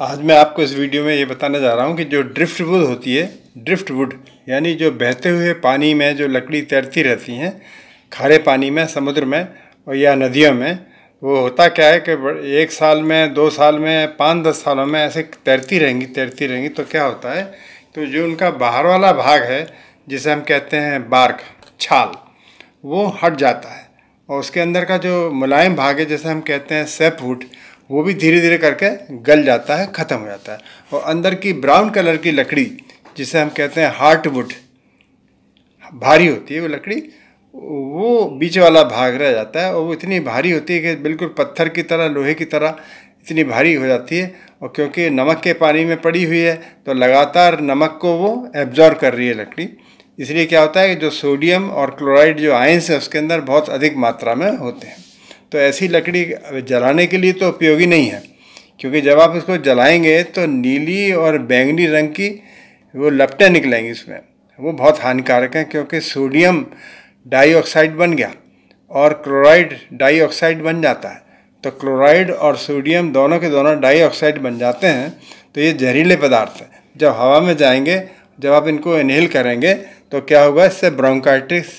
आज मैं आपको इस वीडियो में ये बताने जा रहा हूँ कि जो ड्रिफ्ट वुड होती है ड्रिफ्ट वुड यानी जो बहते हुए पानी में जो लकड़ी तैरती रहती हैं खारे पानी में समुद्र में और या नदियों में वो होता क्या है कि एक साल में दो साल में पाँच दस सालों में ऐसे तैरती रहेंगी तैरती रहेंगी तो क्या होता है तो जो उनका बाहर वाला भाग है जिसे हम कहते हैं बार्क छाल वो हट जाता है और उसके अंदर का जो मुलायम भाग है जैसे हम कहते हैं सेपवुड वो भी धीरे धीरे करके गल जाता है ख़त्म हो जाता है और अंदर की ब्राउन कलर की लकड़ी जिसे हम कहते हैं हार्ट वुड भारी होती है वो लकड़ी वो बीच वाला भाग रह जाता है और वो इतनी भारी होती है कि बिल्कुल पत्थर की तरह लोहे की तरह इतनी भारी हो जाती है और क्योंकि नमक के पानी में पड़ी हुई है तो लगातार नमक को वो एब्जॉर्व कर रही है लकड़ी इसलिए क्या होता है कि जो सोडियम और क्लोराइड जो आयंस है उसके अंदर बहुत अधिक मात्रा में होते हैं तो ऐसी लकड़ी जलाने के लिए तो उपयोगी नहीं है क्योंकि जब आप इसको जलाएंगे तो नीली और बैंगनी रंग की वो लपटें निकलेंगी इसमें वो बहुत हानिकारक हैं क्योंकि सोडियम डाइऑक्साइड बन गया और क्लोराइड डाइऑक्साइड बन जाता है तो क्लोराइड और सोडियम दोनों के दोनों डाइऑक्साइड बन जाते हैं तो ये जहरीले पदार्थ हैं जब हवा में जाएंगे जब आप इनको इनहेल करेंगे तो क्या होगा इससे ब्रोंकाइटिस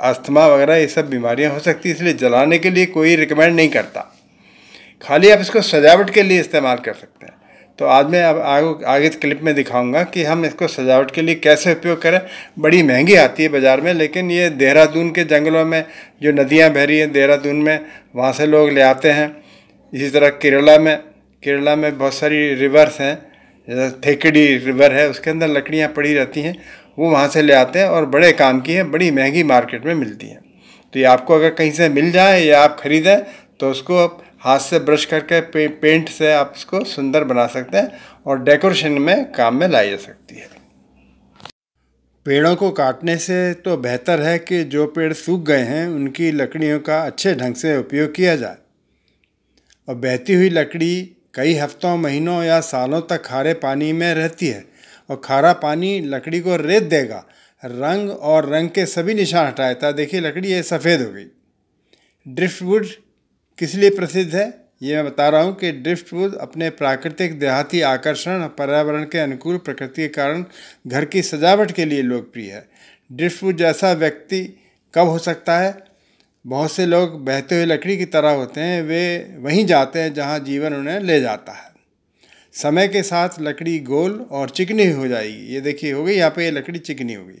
अस्थमा वगैरह ये सब बीमारियां हो सकती हैं इसलिए जलाने के लिए कोई रिकमेंड नहीं करता खाली आप इसको सजावट के लिए इस्तेमाल कर सकते हैं तो आज मैं अब आगे आगे क्लिप में दिखाऊंगा कि हम इसको सजावट के लिए कैसे उपयोग करें बड़ी महंगी आती है बाज़ार में लेकिन ये देहरादून के जंगलों में जो नदियाँ बह रही हैं देहरादून में वहाँ से लोग ले आते हैं इसी तरह केरला में केरला में बहुत सारी रिवर्स हैं जैसे थेकड़ी रिवर है उसके अंदर लकड़ियाँ पड़ी रहती हैं वो वहाँ से ले आते हैं और बड़े काम की है बड़ी महंगी मार्केट में मिलती है तो ये आपको अगर कहीं से मिल जाए या आप ख़रीदें तो उसको आप हाथ से ब्रश करके पे, पेंट से आप इसको सुंदर बना सकते हैं और डेकोरेशन में काम में लाई जा सकती है पेड़ों को काटने से तो बेहतर है कि जो पेड़ सूख गए हैं उनकी लकड़ियों का अच्छे ढंग से उपयोग किया जाए और बहती हुई लकड़ी कई हफ्तों महीनों या सालों तक खारे पानी में रहती है और खारा पानी लकड़ी को रेत देगा रंग और रंग के सभी निशान हटाए था देखिए लकड़ी ये सफ़ेद हो गई ड्रिफ्टवुड किस लिए प्रसिद्ध है ये मैं बता रहा हूँ कि ड्रिफ्टवुड अपने प्राकृतिक देहाती आकर्षण और पर्यावरण के अनुकूल प्रकृति के कारण घर की सजावट के लिए लोकप्रिय है ड्रिफ्टवुड जैसा व्यक्ति कब हो सकता है बहुत से लोग बहते हुए लकड़ी की तरह होते हैं वे वहीं जाते हैं जहाँ जीवन उन्हें ले जाता है समय के साथ लकड़ी गोल और चिकनी हो जाएगी ये देखिए हो गई यहाँ पे ये लकड़ी चिकनी हो गई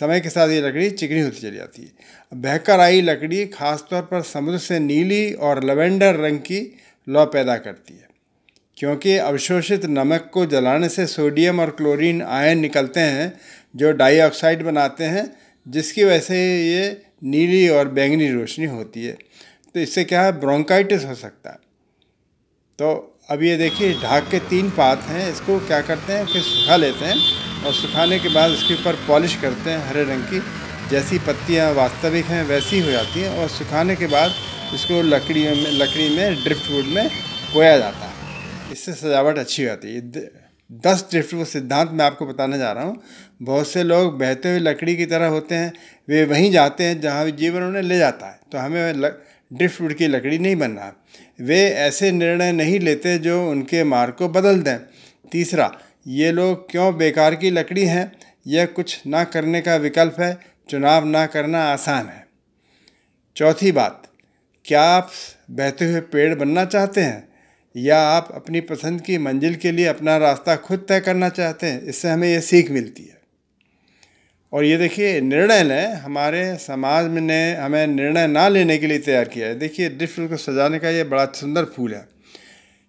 समय के साथ ये लकड़ी चिकनी होती चली जाती है बहकर आई लकड़ी खासतौर पर समुद्र से नीली और लवेंडर रंग की लौ पैदा करती है क्योंकि अवशोषित नमक को जलाने से सोडियम और क्लोरीन आयन निकलते हैं जो डाइऑक्साइड बनाते हैं जिसकी वजह से ये नीली और बैंगनी रोशनी होती है तो इससे क्या है ब्रोंकाइटिस हो सकता है तो अब ये देखिए ढाक के तीन पात हैं इसको क्या करते हैं फिर सुखा लेते हैं और सुखाने के बाद इसके ऊपर पॉलिश करते हैं हरे रंग की जैसी पत्तियाँ वास्तविक हैं वैसी हो जाती हैं और सुखाने के बाद इसको लकड़ी में लकड़ी में ड्रिफ्ट वुड में कोया जाता है इससे सजावट अच्छी हो जाती है दस ड्रिफ्ट वुड सिद्धांत मैं आपको बताने जा रहा हूँ बहुत से लोग बहते हुए लकड़ी की तरह होते हैं वे वहीं जाते हैं जहाँ जीवन उन्हें ले जाता है तो हमें ड्रिफ्टवुड की लकड़ी नहीं बनना वे ऐसे निर्णय नहीं लेते जो उनके मार्ग को बदल दें तीसरा ये लोग क्यों बेकार की लकड़ी हैं यह कुछ ना करने का विकल्प है चुनाव ना करना आसान है चौथी बात क्या आप बहते हुए पेड़ बनना चाहते हैं या आप अपनी पसंद की मंजिल के लिए अपना रास्ता खुद तय करना चाहते हैं इससे हमें यह सीख मिलती है और ये देखिए निर्णय ने हमारे समाज में ने हमें निर्णय ना लेने के लिए तैयार किया है देखिए डिफ्ट को सजाने का ये बड़ा सुंदर फूल है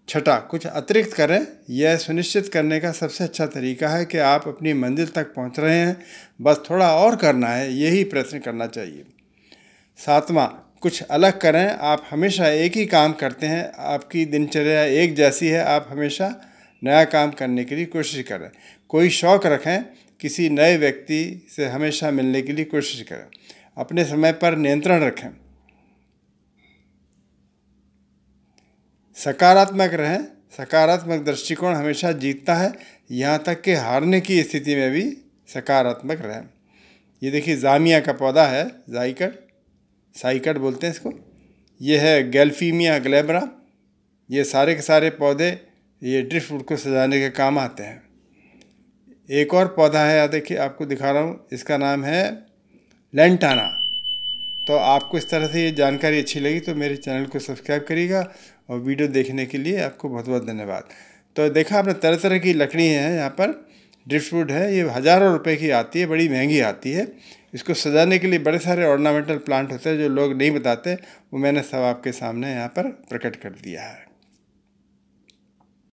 छठा कुछ अतिरिक्त करें यह सुनिश्चित करने का सबसे अच्छा तरीका है कि आप अपनी मंजिल तक पहुंच रहे हैं बस थोड़ा और करना है यही प्रश्न करना चाहिए सातवां कुछ अलग करें आप हमेशा एक ही काम करते हैं आपकी दिनचर्या एक जैसी है आप हमेशा नया काम करने के लिए कोशिश करें कोई शौक़ रखें किसी नए व्यक्ति से हमेशा मिलने के लिए कोशिश करें अपने समय पर नियंत्रण रखें सकारात्मक रहें सकारात्मक दृष्टिकोण हमेशा जीतता है यहाँ तक कि हारने की स्थिति में भी सकारात्मक रहें ये देखिए जामिया का पौधा है जाइकट साइकट बोलते हैं इसको ये है गैल्फीमिया ग्लेबरा ये सारे के सारे पौधे ये ड्रिफ्ट को सजाने के काम आते हैं एक और पौधा है देखिए आपको दिखा रहा हूँ इसका नाम है लेंटाना तो आपको इस तरह से ये जानकारी अच्छी लगी तो मेरे चैनल को सब्सक्राइब करिएगा और वीडियो देखने के लिए आपको बहुत बहुत धन्यवाद तो देखा आपने तरह तरह की लकड़ी हैं यहाँ पर ड्रिफ्टवुड है ये हज़ारों रुपए की आती है बड़ी महंगी आती है इसको सजाने के लिए बड़े सारे ऑर्नामेंटल प्लांट होते हैं जो लोग नहीं बताते वो मैंने सब आपके सामने यहाँ पर प्रकट कर दिया है